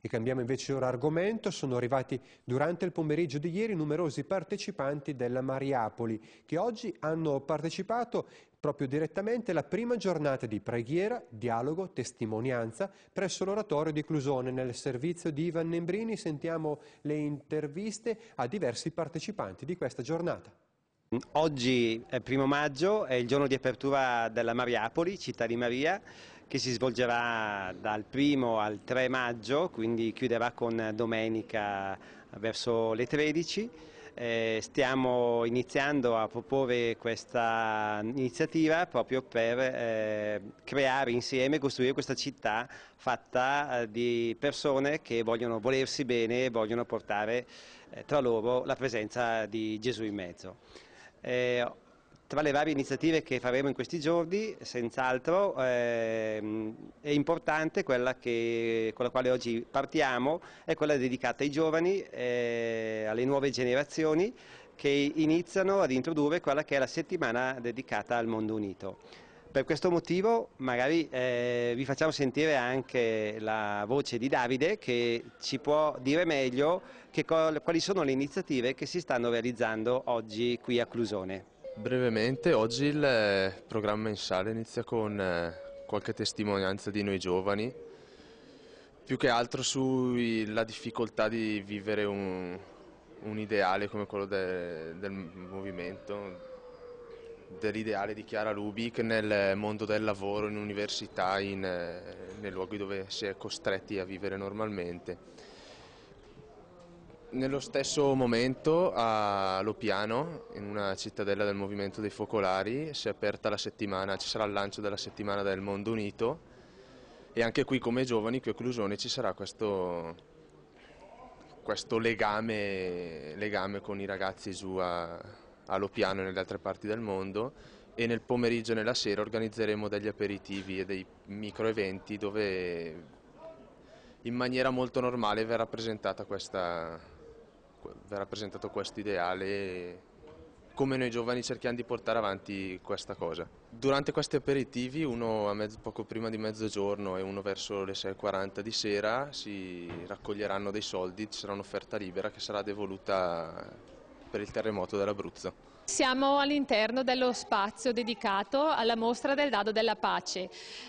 E cambiamo invece ora argomento, sono arrivati durante il pomeriggio di ieri numerosi partecipanti della Mariapoli che oggi hanno partecipato proprio direttamente alla prima giornata di preghiera, dialogo, testimonianza presso l'oratorio di Clusone. Nel servizio di Ivan Nembrini sentiamo le interviste a diversi partecipanti di questa giornata. Oggi è primo maggio, è il giorno di apertura della Mariapoli, città di Maria, che si svolgerà dal 1 al 3 maggio, quindi chiuderà con domenica verso le 13. Eh, stiamo iniziando a proporre questa iniziativa proprio per eh, creare insieme e costruire questa città fatta eh, di persone che vogliono volersi bene e vogliono portare eh, tra loro la presenza di Gesù in mezzo. Eh, tra le varie iniziative che faremo in questi giorni, senz'altro, ehm, è importante quella che, con la quale oggi partiamo, è quella dedicata ai giovani, eh, alle nuove generazioni che iniziano ad introdurre quella che è la settimana dedicata al mondo unito. Per questo motivo magari eh, vi facciamo sentire anche la voce di Davide che ci può dire meglio quali sono le iniziative che si stanno realizzando oggi qui a Clusone. Brevemente, oggi il eh, programma in sala inizia con eh, qualche testimonianza di noi giovani, più che altro sulla difficoltà di vivere un, un ideale come quello de, del movimento, dell'ideale di Chiara Lubic nel mondo del lavoro, in università, in, eh, nei luoghi dove si è costretti a vivere normalmente. Nello stesso momento a Lopiano, in una cittadella del movimento dei focolari, si è aperta la settimana, ci sarà il lancio della settimana del Mondo Unito e anche qui come giovani, qui a Clusone, ci sarà questo, questo legame, legame, con i ragazzi giù a, a Lopiano e nelle altre parti del mondo e nel pomeriggio e nella sera organizzeremo degli aperitivi e dei micro eventi dove in maniera molto normale verrà presentata questa, verrà presentato questo ideale come noi giovani cerchiamo di portare avanti questa cosa. Durante questi aperitivi, uno mezzo, poco prima di mezzogiorno e uno verso le 6.40 di sera, si raccoglieranno dei soldi, ci sarà un'offerta libera che sarà devoluta per il terremoto dell'Abruzzo. Siamo all'interno dello spazio dedicato alla mostra del dado della pace.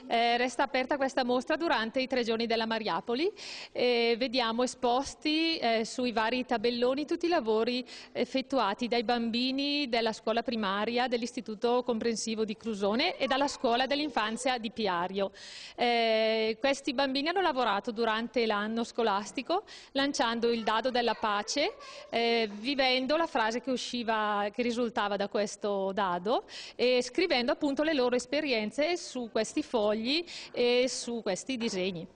Eh, resta aperta questa mostra durante i tre giorni della Mariapoli. Eh, vediamo esposti eh, sui vari tabelloni tutti i lavori effettuati dai bambini della scuola primaria dell'Istituto Comprensivo di Crusone e dalla scuola dell'infanzia di Piario. Eh, questi bambini hanno lavorato durante l'anno scolastico lanciando il dado della pace, eh, vivendo la frase che, usciva, che risultava risultava da questo dado, e scrivendo appunto le loro esperienze su questi fogli e su questi disegni.